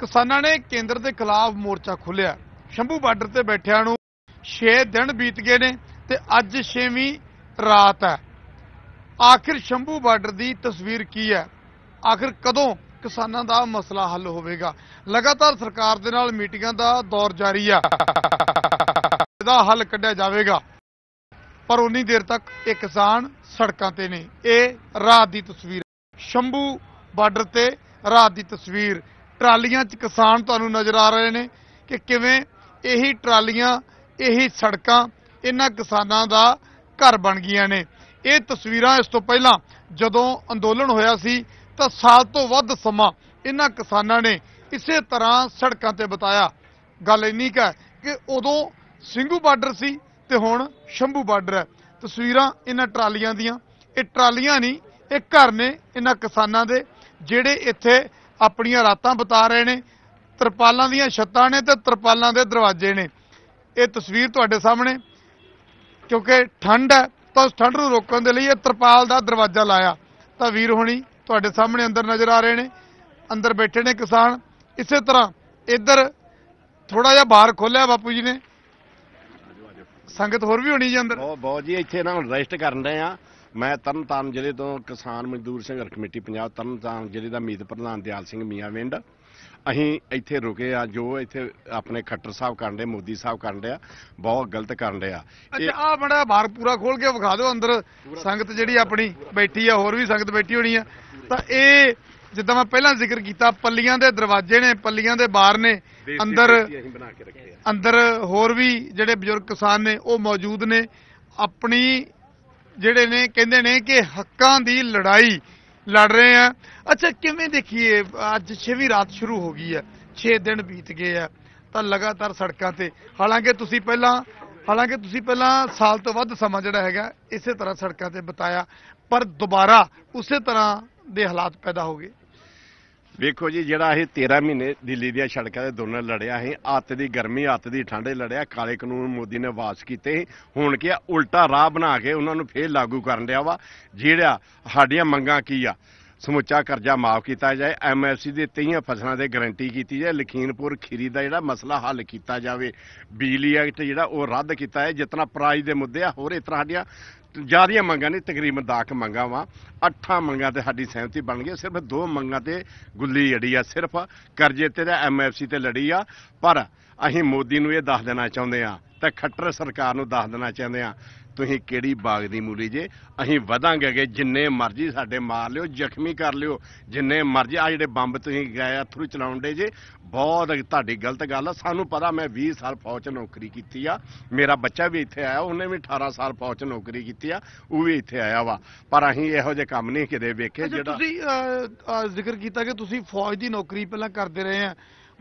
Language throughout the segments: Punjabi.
ਕਿਸਾਨਾਂ ਨੇ ਕੇਂਦਰ ਦੇ ਖਿਲਾਫ ਮੋਰਚਾ ਖੋਲਿਆ ਸ਼ੰਭੂ ਬਾਰਡਰ ਤੇ ਬੈਠਿਆਂ ਨੂੰ 6 ਦਿਨ ਬੀਤ ਗਏ ਨੇ ਤੇ ਅੱਜ 6ਵੀਂ ਰਾਤ ਹੈ ਆਖਿਰ ਸ਼ੰਭੂ ਬਾਰਡਰ ਦੀ ਤਸਵੀਰ ਕੀ ਹੈ ਆਖਿਰ ਕਦੋਂ ਕਿਸਾਨਾਂ ਦਾ ਮਸਲਾ ਹੱਲ ਹੋਵੇਗਾ ਲਗਾਤਾਰ ਸਰਕਾਰ ਦੇ ਨਾਲ ਮੀਟਿੰਗਾਂ ਦਾ ਦੌਰ ਜਾਰੀ ਆ ਇਹਦਾ ਹੱਲ ਕੱਢਿਆ ਜਾਵੇਗਾ ਪਰ ਉਨੀ ਦੇਰ ਤੱਕ ਇਹ ਕਿਸਾਨ ਸੜਕਾਂ ਤੇ ਨੇ ਇਹ ਰਾਤ ਦੀ ਤਸਵੀਰ ਸ਼ੰਭੂ ਬਾਰਡਰ ਤੇ ਰਾਤ ਦੀ ਤਸਵੀਰ ਟਰਾਲੀਆਂ 'ਚ ਕਿਸਾਨ ਤੁਹਾਨੂੰ ਨਜ਼ਰ ਆ ਰਹੇ ਨੇ ਕਿ ਕਿਵੇਂ ਇਹੀ ਟਰਾਲੀਆਂ ਇਹੀ ਸੜਕਾਂ ਇਹਨਾਂ ਕਿਸਾਨਾਂ ਦਾ ਘਰ ਬਣ ਗਈਆਂ ਨੇ ਇਹ ਤਸਵੀਰਾਂ ਇਸ ਤੋਂ ਪਹਿਲਾਂ ਜਦੋਂ ਅੰਦੋਲਨ ਹੋਇਆ ਸੀ ਤਾਂ ਸਾਲ ਤੋਂ ਵੱਧ ਸਮਾਂ ਇਹਨਾਂ ਕਿਸਾਨਾਂ ਨੇ ਇਸੇ ਤਰ੍ਹਾਂ ਸੜਕਾਂ ਤੇ ਬਤਾਇਆ ਗੱਲ ਇੰਨੀ ਕਾ ਕਿ ਉਦੋਂ ਸਿੰਘੂ ਬਾਰਡਰ ਸੀ ਤੇ ਹੁਣ ਸ਼ੰਭੂ ਬਾਰਡਰ ਹੈ ਤਸਵੀਰਾਂ ਇਹਨਾਂ ਟਰਾਲੀਆਂ ਦੀਆਂ ਇਹ ਟਰਾਲੀਆਂ ਨਹੀਂ ਇਹ ਘਰ ਨੇ ਇਹਨਾਂ ਕਿਸਾਨਾਂ ਦੇ ਜਿਹੜੇ ਇੱਥੇ ਆਪਣੀਆਂ ਰਾਤਾਂ ਬਤਾ ਰਹੇ ਨੇ ਤਰਪਾਲਾਂ ਦੀਆਂ ਛੱਤਾਂ ਨੇ ਤੇ ਤਰਪਾਲਾਂ ਦੇ ਦਰਵਾਜ਼ੇ ਨੇ ਇਹ ਤਸਵੀਰ ਤੁਹਾਡੇ ਸਾਹਮਣੇ ਕਿਉਂਕਿ ਠੰਡ ਹੈ ਤਾਂ ਉਸ ਠੰਡ ਨੂੰ ਰੋਕਣ ਦੇ ਲਈ ਇਹ ਤਰਪਾਲ ਦਾ ਦਰਵਾਜ਼ਾ ਲਾਇਆ ਤਾਂ ਵੀਰ ਹੋਣੀ ਤੁਹਾਡੇ ਸਾਹਮਣੇ ਅੰਦਰ ਨਜ਼ਰ ਆ ਰਹੇ ਨੇ ਅੰਦਰ ਬੈਠੇ ਨੇ ਕਿਸਾਨ ਇਸੇ ਤਰ੍ਹਾਂ ਇੱਧਰ ਥੋੜਾ ਜਿਹਾ ਬਾਹਰ ਖੋਲਿਆ ਬਾਪੂ ਜੀ ਨੇ ਸੰਗਤ ਹੋਰ ਵੀ ਹੋਣੀ ਜੀ ਅੰਦਰ ਬਹੁਤ ਬਹੁਤ ਜੀ ਇੱਥੇ ਨਾ ਰੈਸਟ ਕਰਨ ਰਹੇ ਆ ਮੈਂ ਤਰਨਤਾਰਨ ਜ਼ਿਲ੍ਹੇ ਤੋਂ ਕਿਸਾਨ ਮਜ਼ਦੂਰ ਸੰਘਰਸ਼ ਕਮੇਟੀ ਪੰਜਾਬ ਤਰਨਤਾਰਨ ਜ਼ਿਲ੍ਹੇ ਦਾ ਮੀਤ ਪ੍ਰਧਾਨ ਦਿਆਲ ਸਿੰਘ ਮੀਆਂ ਵਿੰਡ ਅਸੀਂ ਇੱਥੇ ਰੁਕੇ ਆ ਜੋ ਇੱਥੇ ਆਪਣੇ ਖੱਟਰ ਸਾਹਿਬ ਕਰਨ ਦੇ ਮੋਦੀ ਸਾਹਿਬ ਕਰਨ ਦੇ ਆ ਬਹੁਤ ਗਲਤ ਕਰਨ ਦੇ ਆ ਅੱਛਾ ਆ ਬੜਾ ਬਾਰ ਪੂਰਾ ਖੋਲ ਕੇ ਵਿਖਾ ਦਿਓ ਅੰਦਰ ਸੰਗਤ ਜਿਹੜੀ ਆਪਣੀ ਬੈਠੀ ਆ ਹੋਰ ਵੀ ਸੰਗਤ ਬੈਠੀ ਹੋਣੀ ਆ ਤਾਂ ਇਹ ਜਿੱਦਾਂ ਮੈਂ ਪਹਿਲਾਂ ਜ਼ਿਕਰ ਕੀਤਾ ਪੱਲੀਆਂ ਦੇ ਦਰਵਾਜ਼ੇ ਨੇ ਪੱਲੀਆਂ ਦੇ ਬਾਰ ਨੇ ਅੰਦਰ ਅੰਦਰ ਹੋਰ ਵੀ ਜਿਹੜੇ ਬਜ਼ੁਰਗ ਕਿਸਾਨ ਨੇ ਉਹ ਮੌਜੂਦ ਨੇ ਆਪਣੀ ਜਿਹੜੇ ਨੇ ਕਹਿੰਦੇ ਨੇ ਕਿ ਹੱਕਾਂ ਦੀ ਲੜਾਈ ਲੜ ਰਹੇ ਆ ਅੱਛਾ ਕਿਵੇਂ ਦੇਖੀਏ ਅੱਜ 6ਵੀਂ ਰਾਤ ਸ਼ੁਰੂ ਹੋ ਗਈ ਹੈ 6 ਦਿਨ ਬੀਤ ਗਏ ਆ ਤਾਂ ਲਗਾਤਾਰ ਸੜਕਾਂ ਤੇ ਹਾਲਾਂਕਿ ਤੁਸੀਂ ਪਹਿਲਾਂ ਹਾਲਾਂਕਿ ਤੁਸੀਂ ਪਹਿਲਾਂ ਸਾਲ ਤੋਂ ਵੱਧ ਸਮਾਂ ਜਿਹੜਾ ਹੈਗਾ ਇਸੇ ਤਰ੍ਹਾਂ ਸੜਕਾਂ ਤੇ ਬਤਾਇਆ ਪਰ ਦੁਬਾਰਾ ਉਸੇ ਤਰ੍ਹਾਂ ਦੇ ਹਾਲਾਤ ਪੈਦਾ ਹੋ ਗਏ ਵੇਖੋ ਜੀ ਜਿਹੜਾ ਇਹ 13 ਮਹੀਨੇ ਦਿੱਲੀ ਦੀਆਂ ਸੜਕਾਂ ਦੇ ਦੋਨਾਂ ਲੜਿਆ ਹੈ ਅੱਤ ਦੀ ਗਰਮੀ ਅੱਤ ਦੀ ਠੰਡੇ ਲੜਿਆ ਕਾਲੇ ਕਾਨੂੰਨ ਮੋਦੀ ਨੇ ਵਾਸ ਕੀਤੇ ਹੁਣ ਕਿ ਉਲਟਾ ਰਾਹ ਬਣਾ ਕੇ ਉਹਨਾਂ ਨੂੰ ਫੇਰ ਲਾਗੂ ਕਰਨ ਲਿਆ ਵਾ ਜਿਹੜਾ ਸਾਡੀਆਂ ਮੰਗਾਂ ਕੀ ਆ ਸਮੁੱਚਾ ਕਰਜ਼ਾ ਮਾਫ ਕੀਤਾ ਜਾਏ ਐਮਐਫਸੀ ਦੇ ਤਈਆਂ ਫਸਲਾਂ ਦੇ ਗਾਰੰਟੀ ਕੀਤੀ ਜਾਏ ਲਖੀਨਪੁਰ ਖੀਰੀ ਦਾ ਜਿਹੜਾ ਮਸਲਾ ਹੱਲ ਕੀਤਾ ਜਾਵੇ ਬਿਜਲੀ ਐਕਟ ਜਿਹੜਾ ਉਹ ਰੱਦ ਕੀਤਾ ਹੈ ਜਿਤਨਾ ਪ੍ਰਾਈਜ਼ ਦੇ ਮੁੱਦੇ ਆ ਹੋਰ ਇਤਰਾ ਸਾਡੀਆਂ ਜਿਆਦੀਆਂ ਮੰਗਾਂ ਨੇ ਤਕਰੀਬਨ ਦਾਕ ਮੰਗਾਂ ਵਾ ਅੱਠਾਂ ਮੰਗਾਂ ਤੇ ਸਾਡੀ ਸਹਿਮਤੀ ਬਣ ਗਈ ਸਿਰਫ ਦੋ ਮੰਗਾਂ ਤੇ ਗੁੱਲੀ ਅੜੀ ਆ ਸਿਰਫ ਕਰਜ਼ੇ ਤੇ ਦਾ ਐਮਐਫਸੀ ਤੇ ਲੜੀ ਆ ਪਰ ਅਸੀਂ ਮੋਦੀ ਨੂੰ ਇਹ ਦੱਸ ਦੇਣਾ ਚਾਹੁੰਦੇ ਆ ਤੇ ਖੱਟਰ ਸਰਕਾਰ ਨੂੰ ਦੱਸ ਦੇਣਾ ਚਾਹੁੰਦੇ ਆ ਤੁਸੀਂ ਕਿਹੜੀ ਬਾਗ ਦੀ ਮੂਲੀ ਜੇ ਅਸੀਂ ਵਧਾਂਗੇ ਕਿ ਜਿੰਨੇ ਮਰਜ਼ੀ ਸਾਡੇ ਮਾਰ ਲਿਓ ਜ਼ਖਮੀ ਕਰ ਲਿਓ ਜਿੰਨੇ ਮਰਜ਼ੀ ਆ ਜਿਹੜੇ ਬੰਬ ਤੁਸੀਂ ਗਏ ਚਲਾਉਣ ਚਲਾਉਂਦੇ ਜੇ ਬਹੁਤ ਤੁਹਾਡੀ ਗਲਤ ਗੱਲ ਆ ਸਾਨੂੰ ਪਤਾ ਮੈਂ 20 ਸਾਲ ਫੌਜ ਨੌਕਰੀ ਕੀਤੀ ਆ ਮੇਰਾ ਬੱਚਾ ਵੀ ਇੱਥੇ ਆਇਆ ਉਹਨੇ ਵੀ 18 ਸਾਲ ਫੌਜ ਨੌਕਰੀ ਕੀਤੀ ਆ ਉਹ ਵੀ ਇੱਥੇ ਆਇਆ ਵਾ ਪਰ ਅਸੀਂ ਇਹੋ ਜਿਹੇ ਕੰਮ ਨਹੀਂ ਕਿਤੇ ਵੇਖੇ ਜਿਹੜਾ ਤੁਸੀਂ ਜ਼ਿਕਰ ਕੀਤਾ ਕਿ ਤੁਸੀਂ ਫੌਜ ਦੀ ਨੌਕਰੀ ਪਹਿਲਾਂ ਕਰਦੇ ਰਹੇ ਆ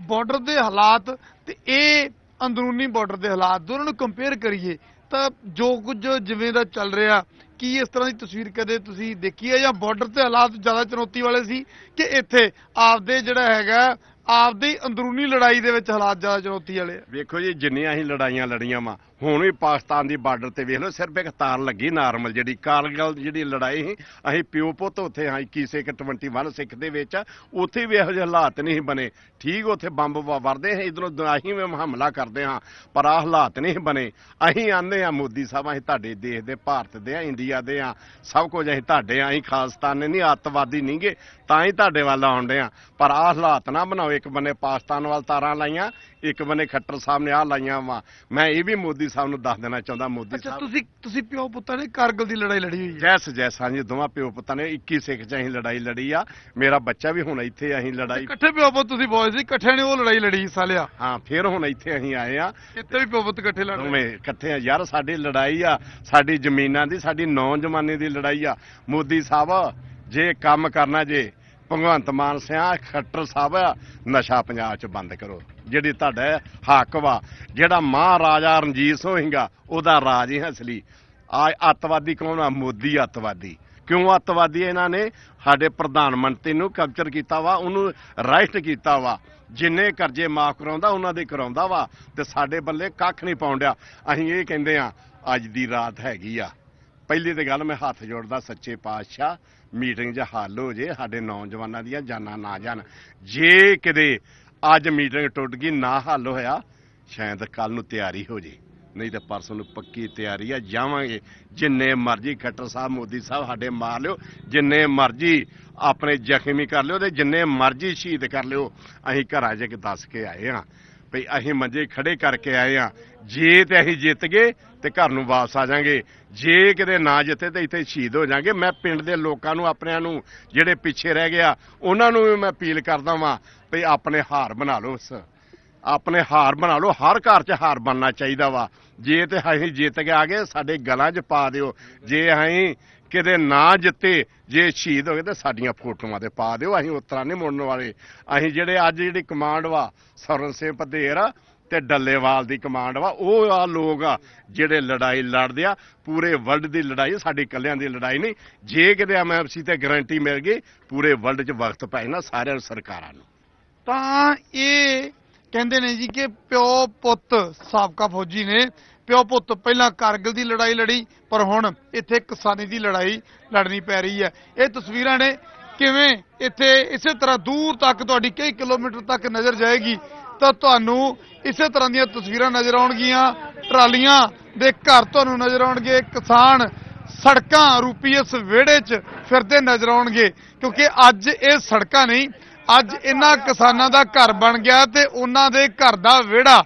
ਬਾਰਡਰ ਦੇ ਹਾਲਾਤ ਤੇ ਇਹ ਅੰਦਰੂਨੀ ਬਾਰਡਰ ਦੇ ਹਾਲਾਤ ਦੋਨਾਂ ਨੂੰ ਕੰਪੇਅਰ ਕਰੀਏ ਤਾਂ ਜੋ ਕੁਝ ਜਿਵੇਂ ਦਾ ਚੱਲ ਰਿਹਾ ਕੀ ਇਸ ਤਰ੍ਹਾਂ ਦੀ ਤਸਵੀਰ ਕਦੇ ਤੁਸੀਂ ਦੇਖੀ ਹੈ ਜਾਂ ਬਾਰਡਰ ਤੇ ਹਾਲਾਤ ਜ਼ਿਆਦਾ ਚੁਣੌਤੀ ਵਾਲੇ ਸੀ ਕਿ ਇੱਥੇ ਆਪਦੇ ਜਿਹੜਾ ਹੈਗਾ ਆਪਦੀ ਅੰਦਰੂਨੀ ਲੜਾਈ ਦੇ ਵਿੱਚ ਹਾਲਾਤ ਜ਼ਿਆਦਾ ਚੁਣੌਤੀ ਵਾਲੇ ਆ ਵੇਖੋ ਜੀ ਜਿੰਨੀਆਂ ਅਸੀਂ ਲੜਾਈਆਂ ਲੜੀਆਂ ਵਾ ਹੁਣ ਵੀ ਪਾਕਿਸਤਾਨ ਦੀ ਬਾਰਡਰ ਤੇ ਵੇਖ ਲਓ ਸਿਰਫ ਇੱਕ ਤਾਰ ਲੱਗੀ ਨਾਰਮਲ ਜਿਹੜੀ ਕਾਰਗਲ ਜਿਹੜੀ ਲੜਾਈ ਸੀ ਅਸੀਂ ਪਿਓ ਪੁੱਤ ਉੱਥੇ ਹਾਂ 21 ਸਿੱਖ 21 ਸਿੱਖ ਦੇ ਵਿੱਚ ਉੱਥੇ ਵੀ ਇਹੋ ਜਿਹੇ ਹਾਲਾਤ ਨਹੀਂ ਬਣੇ ਠੀਕ ਉੱਥੇ ਬੰਬ ਵਰਦੇ ਹੈ ਇਧਰੋਂ ਅਸੀਂ ਵਿੱਚ ਹਮਲਾ ਕਰਦੇ ਹਾਂ ਪਰ ਆਹ ਹਾਲਾਤ ਨਹੀਂ ਬਣੇ ਅਸੀਂ ਆਂਦੇ ਆ ਮੋਦੀ ਸਾਹਿਬ ਅਸੀਂ ਤੁਹਾਡੇ ਦੇਸ਼ ਦੇ ਭਾਰਤ ਦੇ ਆ ਇੰਡੀਆ ਦੇ ਆ ਸਭ ਕੁਝ ਅਸੀਂ ਤੁਹਾਡੇ ਆ ਅਸੀਂ ਖਾਲਸਤਾਨ ਨਹੀਂ ਅੱਤਵਾਦੀ ਨਹੀਂਗੇ ਤਾਂ ਹੀ ਤੁਹਾਡੇ ਵੱਲ ਆਉਂਦੇ ਆ ਪਰ ਆ ਹਾਲਾਤ ਨਾ ਬਣਾਓ ਇੱਕ ਬੰਨੇ ਪਾਕਿਸਤਾਨ ਵੱਲ ਤਾਰਾਂ ਲਾਈਆਂ ਇੱਕ ਬੰਨੇ ਖੱਟਰ ਸਾਹਿਬ ਨੇ ਆ ਲਾਈਆਂ ਵਾ ਮੈਂ ਇਹ ਵੀ ਮੋਦੀ ਸਾਹਿਬ ਨੂੰ ਦੱਸ ਦੇਣਾ ਚਾਹੁੰਦਾ ਮੋਦੀ ਸਾਹਿਬ ਤੁਸੀਂ ਤੁਸੀਂ ਪਿਓ ਪੁੱਤਾਂ ਨੇ ਕਾਰਗਲ ਦੀ ਲੜਾਈ ਲੜੀ ਹੋਈ ਹੈ ਜੈਸ ਜੈਸ ਹਾਂਜੀ ਦੋਵਾਂ ਪਿਓ ਪੁੱਤਾਂ ਨੇ 21 ਸਿੱਖ ਚ ਅਸੀਂ ਲੜਾਈ ਲੜੀ ਆ ਮੇਰਾ ਬੱਚਾ ਵੀ ਹੁਣ ਇੱਥੇ ਅਸੀਂ ਲੜਾਈ ਇਕੱਠੇ ਪਿਓ ਪੁੱਤ ਤੁਸੀਂ ਬੋਏ ਸੀ ਇਕੱਠੇ ਨੇ ਉਹ ਲੜਾਈ ਲੜੀ ਸਾਲਿਆ ਹਾਂ ਫਿਰ ਹੁਣ ਇੱਥੇ ਅਸੀਂ ਆਏ ਆ ਕਿੱਥੇ ਵੀ ਪਿਓ ਪੁੱਤ ਇਕੱਠੇ ਲੜਦੇ ਇਕੱਠੇ ਆ ਯਾਰ ਸਾਡੀ ਲੜਾਈ ਆ ਸਾਡੀ ਜ਼ਮੀਨਾਂ ਦੀ ਸਾਡੀ ਨੌਜਵਾਨੀ ਦੀ ਲੜਾਈ ਆ ਮੋਦੀ ਸਾਹਿਬ ਜੇ ਕੰਮ ਕਰਨਾ ਜੇ ਭਗਵੰਤ ਮਾਨ ਸਿਆ ਖੱਟਰ ਸਾਹਿਬ ਨਸ਼ਾ ਪੰਜਾਬ 'ਚ ਬੰਦ ਕਰੋ ਜਿਹੜੀ ਤੁਹਾਡਾ ਹੱਕ ਵਾ ਜਿਹੜਾ ਮਹਾਰਾਜਾ ਰਣਜੀਤ ਹੈਗਾ ਉਹਦਾ ਰਾਜ ਹੀ ਅਸਲੀ ਆ ਅੱਤਵਾਦੀ ਕੌਣ ਆ ਮੋਦੀ ਅੱਤਵਾਦੀ ਕਿਉਂ ਅੱਤਵਾਦੀ ਇਹਨਾਂ ਨੇ ਸਾਡੇ ਪ੍ਰਧਾਨ ਮੰਤਰੀ ਨੂੰ ਕੈਪਚਰ ਕੀਤਾ ਵਾ ਉਹਨੂੰ ਰਾਈਟ ਕੀਤਾ ਵਾ ਜਿੰਨੇ ਕਰਜ਼ੇ ਮਾਫ ਕਰਾਉਂਦਾ ਉਹਨਾਂ ਦੇ ਕਰਾਉਂਦਾ ਵਾ ਤੇ ਸਾਡੇ ਬੱਲੇ ਕੱਖ ਨਹੀਂ ਪਾਉਂਦਿਆ ਅਸੀਂ ਇਹ ਕਹਿੰਦੇ ਆ ਅੱਜ ਦੀ ਰਾਤ ਹੈਗੀ ਆ ਪਹਿਲੀ ਤੇ ਗੱਲ ਮੈਂ ਹੱਥ ਜੋੜਦਾ ਸੱਚੇ ਪਾਤਸ਼ਾਹ ਮੀਟਿੰਗ 'ਚ ਹੱਲ ਹੋ ਜੇ ਸਾਡੇ ਨੌਜਵਾਨਾਂ ਦੀਆਂ ਜਾਨਾਂ ਨਾ ਜਾਣ ਜੇ ਕਿਤੇ ਅੱਜ ਮੀਟਿੰਗ ਟੁੱਟ ਗਈ ਨਾ ਹੱਲ ਹੋਇਆ ਸ਼ਾਇਦ ਕੱਲ ਨੂੰ ਤਿਆਰੀ ਹੋ ਜੇ ਨਹੀਂ ਤਾਂ ਪਰਸੋਂ ਨੂੰ ਪੱਕੀ ਤਿਆਰੀ ਆ ਜਾਵਾਂਗੇ ਜਿੰਨੇ ਮਰਜ਼ੀ ਖੱਟਰ ਸਾਹਿਬ ਮੋਦੀ ਸਾਹਿਬ ਸਾਡੇ ਮਾਰ ਲਿਓ ਜਿੰਨੇ ਮਰਜ਼ੀ ਆਪਣੇ ਜ਼ਖਮੀ ਕਰ ਲਿਓ ਤੇ ਜਿੰਨੇ ਮਰਜ਼ੀ ਸ਼ਹੀਦ ਕਰ ਲਿਓ ਅਸੀਂ ਘਰਾਂ 'ਚ ਦੱਸ ਕੇ ਆਏ ਆ ਵੀ ਅਸੀਂ ਮੰਜੇ ਖੜੇ ਕਰਕੇ ਆਏ ਆ ਜੇ ਤੇ ਅਸੀਂ ਜਿੱਤ ਗਏ ਤੇ ਘਰ ਨੂੰ ਵਾਪਸ ਆ ਜਾਾਂਗੇ ਜੇ ਕਿਤੇ ਨਾ ਜਿੱਤੇ ਤੇ ਇੱਥੇ ਸ਼ਹੀਦ ਹੋ ਜਾਾਂਗੇ ਮੈਂ ਪਿੰਡ ਦੇ ਲੋਕਾਂ ਨੂੰ ਆਪਣਿਆਂ ਨੂੰ ਜਿਹੜੇ ਪਿੱਛੇ ਰਹਿ ਗਿਆ ਉਹਨਾਂ ਨੂੰ ਵੀ ਮੈਂ ਅਪੀਲ ਕਰਦਾ ਵਾਂ ਵੀ ਆਪਣੇ ਹਾਰ ਬਣਾ ਲਓ ਉਸ ਆਪਣੇ ਹਾਰ ਬਣਾ ਲਓ ਹਰ ਘਰ 'ਚ ਹਾਰ ਬਣਨਾ ਚਾਹੀਦਾ ਵਾ ਜੇ ਤੇ ਅਸੀਂ ਜਿੱਤ ਕੇ ਆ ਗਏ ਸਾਡੇ ਗਲਾਂ 'ਚ ਪਾ ਦਿਓ ਜੇ ਅਸੀਂ ਕਿਤੇ ਨਾ ਜਿੱਤੇ ਜੇ ਸ਼ਹੀਦ ਹੋ ਗਏ ਤਾਂ ਸਾਡੀਆਂ ਫੋਟੋਆਂ ਤੇ ਪਾ ਦਿਓ ਅਸੀਂ ਉਤਰਾ ਨਹੀਂ ਮੁੜਨ ਵਾਲੇ ਅਸੀਂ ਜਿਹੜੇ ਅੱਜ ਜਿਹੜੀ ਕਮਾਂਡ ਵਾ ਸਰਨ ਸਿੰਘ ਪਧੇਰ ਤੇ ਡੱਲੇਵਾਲ ਦੀ ਕਮਾਂਡ ਵਾ ਉਹ ਆ ਲੋਕ ਆ ਜਿਹੜੇ ਲੜਾਈ ਲੜਦੇ ਆ ਪੂਰੇ ਵਰਲਡ ਦੀ ਲੜਾਈ ਸਾਡੀ ਕੱਲਿਆਂ ਦੀ ਲੜਾਈ ਨਹੀਂ ਜੇ ਕਿਤੇ ਐਮਐਫਸੀ ਤੇ ਗਾਰੰਟੀ ਮਿਲ ਗਈ ਪੂਰੇ ਵਰਲਡ 'ਚ ਵਕਤ ਪੈ ਜਾਣਾ ਸਾਰਿਆਂ ਸਰਕਾਰਾਂ ਨੂੰ ਤਾਂ ਇਹ ਕਹਿੰਦੇ ਨੇ ਜੀ ਕਿ ਪਿਓ ਪੁੱਤ ਸਾਬਕਾ ਫੌਜੀ ਨੇ ਪਿਓ ਪੁੱਤ ਪਹਿਲਾਂ ਕਾਰਗਿਲ ਦੀ ਲੜਾਈ ਲੜੀ ਪਰ ਹੁਣ ਇੱਥੇ ਕਿਸਾਨੀ ਦੀ ਲੜਾਈ ਲੜਨੀ ਪੈ ਰਹੀ ਹੈ ਇਹ ਤਸਵੀਰਾਂ ਨੇ ਕਿਵੇਂ ਇੱਥੇ ਇਸੇ ਤਰ੍ਹਾਂ ਦੂਰ ਤੱਕ ਤੁਹਾਡੀ ਕਈ ਕਿਲੋਮੀਟਰ ਤੱਕ ਨਜ਼ਰ ਜਾਏਗੀ ਤਾਂ ਤੁਹਾਨੂੰ ਇਸੇ ਤਰ੍ਹਾਂ ਦੀਆਂ ਤਸਵੀਰਾਂ ਨਜ਼ਰ ਆਉਣਗੀਆਂ ਟਰਾਲੀਆਂ ਦੇ ਘਰ ਤੁਹਾਨੂੰ ਨਜ਼ਰ ਆਉਣਗੇ ਕਿਸਾਨ ਸੜਕਾਂ ਰੂਪੀ ਇਸ ਵਿਹੜੇ 'ਚ ਫਿਰਦੇ ਨਜ਼ਰ ਆਉਣਗੇ ਕਿਉਂਕਿ ਅੱਜ ਇਹ ਸੜਕਾਂ ਨਹੀਂ ਅੱਜ ਇਹਨਾਂ ਕਿਸਾਨਾਂ ਦਾ ਘਰ ਬਣ ਗਿਆ ਤੇ ਉਹਨਾਂ ਦੇ ਘਰ ਦਾ ਵਿਹੜਾ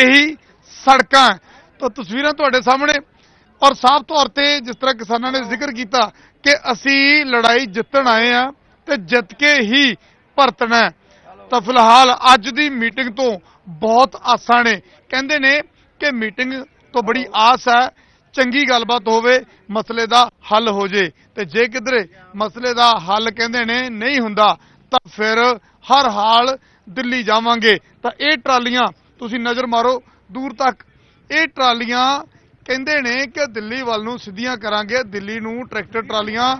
ਇਹੀ ਸੜਕਾਂ ਤਾਂ ਤਸਵੀਰਾਂ ਤੁਹਾਡੇ ਸਾਹਮਣੇ ਔਰ ਸਾਫ਼ ਤੌਰ ਤੇ ਜਿਸ ਤਰ੍ਹਾਂ ਕਿਸਾਨਾਂ ਨੇ ਜ਼ਿਕਰ ਕੀਤਾ ਕਿ ਅਸੀਂ ਲੜਾਈ ਜਿੱਤਣ ਆਏ ਆ ਤੇ ਜਿੱਤ ਕੇ ਹੀ ਭਰਤਣਾ ਤਾਂ ਫਿਲਹਾਲ ਅੱਜ ਦੀ ਮੀਟਿੰਗ ਤੋਂ ਬਹੁਤ ਆਸਾਂ ਨੇ ਕਹਿੰਦੇ ਨੇ ਕਿ ਮੀਟਿੰਗ ਤੋਂ ਬੜੀ ਆਸ ਹੈ ਚੰਗੀ ਗੱਲਬਾਤ ਹੋਵੇ ਮਸਲੇ ਦਾ ਹੱਲ ਹੋ ਜੇ ਤੇ ਜੇ ਕਿਧਰੇ ਮਸਲੇ ਦਾ ਹੱਲ ਕਹਿੰਦੇ ਨੇ ਨਹੀਂ ਹੁੰਦਾ ਤਾਂ ਫਿਰ ਹਰ ਹਾਲ ਦਿੱਲੀ ਜਾਵਾਂਗੇ ਤਾਂ ਇਹ ਟਰਾਲੀਆਂ ਤੁਸੀਂ ਨਜ਼ਰ ਮਾਰੋ ਦੂਰ ਤੱਕ ਇਹ ਟਰਾਲੀਆਂ ਕਹਿੰਦੇ ਨੇ ਕਿ ਦਿੱਲੀ ਵੱਲ ਨੂੰ ਸਿੱਧੀਆਂ ਕਰਾਂਗੇ ਦਿੱਲੀ ਨੂੰ ਟਰੈਕਟਰ ਟਰਾਲੀਆਂ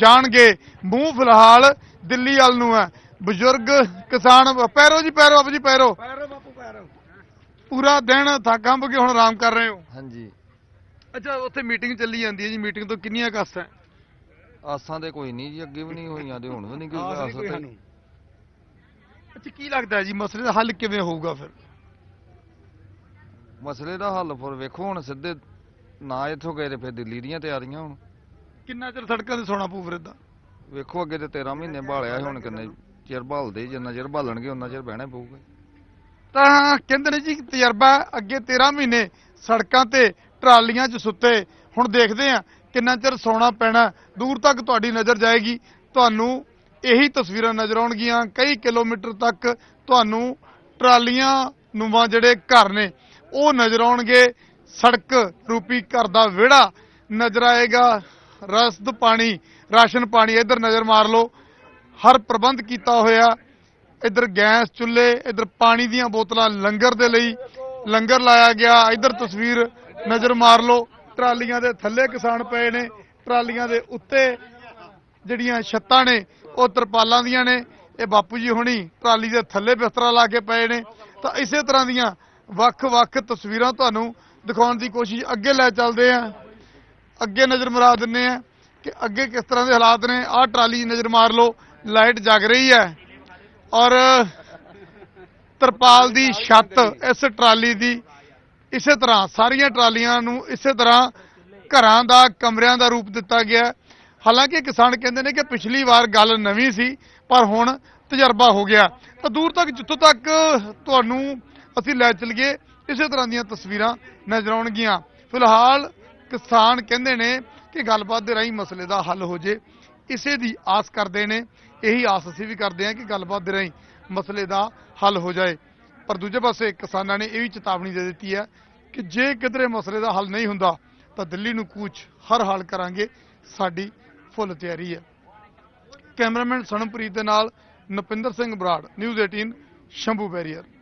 ਜਾਣਗੇ ਮੂੰਹ ਫਿਲਹਾਲ ਦਿੱਲੀ ਵੱਲ ਨੂੰ ਹੈ ਬਜ਼ੁਰਗ ਕਿਸਾਨ ਪੈਰੋ ਜੀ ਪੈਰੋ ਆਪ ਜੀ ਪੈਰੋ ਪੈਰੋ ਬਾਪੂ ਪੈਰੋ ਪੂਰਾ ਦਿਨ ਥਾਗਾਂ ਬਕੇ ਹੁਣ ਆਰਾਮ ਕਰ ਰਹੇ ਹੋ ਹਾਂਜੀ ਅੱਛਾ ਉੱਥੇ ਮੀਟਿੰਗ ਚੱਲੀ ਜਾਂਦੀ ਹੈ ਜੀ ਮੀਟਿੰਗ ਤੋਂ ਕਿੰਨੀਆਂ ਹੈ ਆਸਾਂ ਦੇ ਕੋਈ ਨਹੀਂ ਜੀ ਅੱਗੇ ਵੀ ਨਹੀਂ ਹੋਈਆਂ ਤੇ ਹੁਣ ਵੀ ਨਹੀਂ ਕੋਈ ਆਸ ਤੇ ਅੱਛਾ ਕੀ ਲੱਗਦਾ ਜੀ ਮਸਲੇ ਦਾ ਹੱਲ ਕਿਵੇਂ ਹੋਊਗਾ ਫਿਰ ਮਸਲੇ ਦਾ ਹੱਲ ਫਿਰ ਵੇਖੋ ਹੁਣ ਸਿੱਧੇ ਨਾ ਇੱਥੋਂ ਗਏ ਤੇ ਫਿਰ ਦਿੱਲੀ ਦੀਆਂ ਤਿਆਰੀਆਂ ਹੁਣ ਕਿੰਨਾ ਚਿਰ ਸੜਕਾਂ ਤੇ ਸੋਣਾ ਪੂ ਫਿਰ ਇਦਾਂ ਵੇਖੋ ਅੱਗੇ ਤੇ 13 ਮਹੀਨੇ ਭਾਲਿਆ ਹੁਣ ਕਿੰਨੇ ਚਿਰ ਭਾਲਦੇ ਜਿੰਨਾ ਚਿਰ ਭਾਲਣਗੇ ਉਹਨਾਂ ਚਿਰ ਬਹਿਣਾ ਪਊਗਾ ਤਾਂ ਕਹਿੰਦੇ ਨੇ ਜੀ ਤਜਰਬਾ ਅੱਗੇ 13 ਮਹੀਨੇ ਸੜਕਾਂ ਤੇ ਟਰਾਲੀਆਂ 'ਚ ਸੁੱਤੇ ਹੁਣ ਦੇਖਦੇ ਆ ਕਿੰਨਾ ਚਿਰ ਸੋਣਾ ਪੈਣਾ ਦੂਰ ਤੱਕ ਤੁਹਾਡੀ ਨਜ਼ਰ ਜਾਏਗੀ ਤੁਹਾਨੂੰ ਇਹੀ ਤਸਵੀਰਾਂ ਨਜ਼ਰ ਆਉਣਗੀਆਂ ਕਈ ਕਿਲੋਮੀਟਰ ਤੱਕ ਤੁਹਾਨੂੰ ਟਰਾਲੀਆਂ ਨੂੰ ਜਿਹੜੇ ਘਰ ਨੇ ਉਹ ਨਜ਼ਰ ਆਉਣਗੇ ਸੜਕ ਰੂਪੀ ਘਰ ਦਾ ਵਿੜਾ ਨਜ਼ਰ ਆਏਗਾ ਰਸਦ ਪਾਣੀ ਰਾਸ਼ਨ ਪਾਣੀ ਇੱਧਰ ਨਜ਼ਰ ਮਾਰ ਲਓ ਹਰ ਪ੍ਰਬੰਧ ਕੀਤਾ ਹੋਇਆ ਇੱਧਰ ਗੈਸ ਚੁੱਲ੍ਹੇ ਇੱਧਰ ਪਾਣੀ ਦੀਆਂ ਬੋਤਲਾਂ ਲੰਗਰ ਦੇ ਲਈ ਲੰਗਰ ਲਾਇਆ ਗਿਆ ਇੱਧਰ ਤਸਵੀਰ ਨਜ਼ਰ ਮਾਰ ਲਓ ਟਰਾਲੀਆਂ ਦੇ ਥੱਲੇ ਕਿਸਾਨ ਪਏ ਨੇ ਟਰਾਲੀਆਂ ਦੇ ਉੱਤੇ ਜਿਹੜੀਆਂ ਛੱਤਾਂ ਨੇ ਉਹ ਤਰਪਾਲਾਂ ਦੀਆਂ ਨੇ ਇਹ ਬਾਪੂ ਜੀ ਹੁਣੀ ਟਰਾਲੀ ਦੇ ਥੱਲੇ ਬਿਸਤਰਾ ਲਾ ਕੇ ਪਏ ਨੇ ਤਾਂ ਇਸੇ ਤਰ੍ਹਾਂ ਦੀਆਂ ਵੱਖ-ਵੱਖ ਤਸਵੀਰਾਂ ਤੁਹਾਨੂੰ ਦਿਖਾਉਣ ਦੀ ਕੋਸ਼ਿਸ਼ ਅੱਗੇ ਲੈ ਚੱਲਦੇ ਆ ਅੱਗੇ ਨਜ਼ਰ ਮਾਰ ਦਿੰਨੇ ਆ ਕਿ ਅੱਗੇ ਕਿਸ ਤਰ੍ਹਾਂ ਦੇ ਹਾਲਾਤ ਨੇ ਆਹ ਟਰਾਲੀ ਨਜ਼ਰ ਮਾਰ ਲਓ ਲਾਈਟ ਜਗ ਰਹੀ ਹੈ ਔਰ ਤਰਪਾਲ ਦੀ ਛੱਤ ਇਸ ਟਰਾਲੀ ਦੀ ਇਸੇ ਤਰ੍ਹਾਂ ਸਾਰੀਆਂ ਟਰਾਲੀਆਂ ਨੂੰ ਇਸੇ ਤਰ੍ਹਾਂ ਘਰਾਂ ਦਾ ਕਮਰਿਆਂ ਦਾ ਰੂਪ ਦਿੱਤਾ ਗਿਆ ਹਾਲਾਂਕਿ ਕਿਸਾਨ ਕਹਿੰਦੇ ਨੇ ਕਿ ਪਿਛਲੀ ਵਾਰ ਗੱਲ ਨਵੀਂ ਸੀ ਪਰ ਹੁਣ ਤਜਰਬਾ ਹੋ ਗਿਆ ਤਾਂ ਦੂਰ ਤੱਕ ਜਿੱਥੋਂ ਤੱਕ ਤੁਹਾਨੂੰ ਅਸੀਂ ਲੈ ਚਲੀਏ ਇਸੇ ਤਰ੍ਹਾਂ ਦੀਆਂ ਤਸਵੀਰਾਂ ਨਜ਼ਰ ਆਉਣਗੀਆਂ ਫਿਲਹਾਲ ਕਿਸਾਨ ਕਹਿੰਦੇ ਨੇ ਕਿ ਗੱਲਬਾਤ ਦੇ ਰਾਹੀਂ ਮਸਲੇ ਦਾ ਹੱਲ ਹੋ ਜੇ ਇਸੇ ਦੀ ਆਸ ਕਰਦੇ ਨੇ ਇਹੀ ਆਸ ਅਸੀਂ ਵੀ ਕਰਦੇ ਹਾਂ ਕਿ ਗੱਲਬਾਤ ਦੇ ਰਾਹੀਂ ਮਸਲੇ ਦਾ ਹੱਲ ਹੋ ਜਾਏ ਪਰ ਦੂਜੇ ਪਾਸੇ ਕਿਸਾਨਾਂ ਨੇ ਇਹ ਵੀ ਚੇਤਾਵਨੀ ਦੇ ਦਿੱਤੀ ਹੈ ਕਿ ਜੇ ਕਿਧਰੇ ਮਸਲੇ ਦਾ ਹੱਲ ਨਹੀਂ ਹੁੰਦਾ ਤਾਂ ਦਿੱਲੀ ਨੂੰ ਕੂਚ ਹਰ ਹਾਲ ਕਰਾਂਗੇ ਸਾਡੀ ਫੁੱਲ ਤਿਆਰੀ ਹੈ ਕੈਮਰਾਮੈਨ ਸਣਪ੍ਰੀਤ ਦੇ ਨਾਲ ਨਪਿੰਦਰ ਸਿੰਘ ਬਰਾੜ ਨਿਊਜ਼ 18 ਸ਼ੰਭੂ ਬੈਰੀਅਰ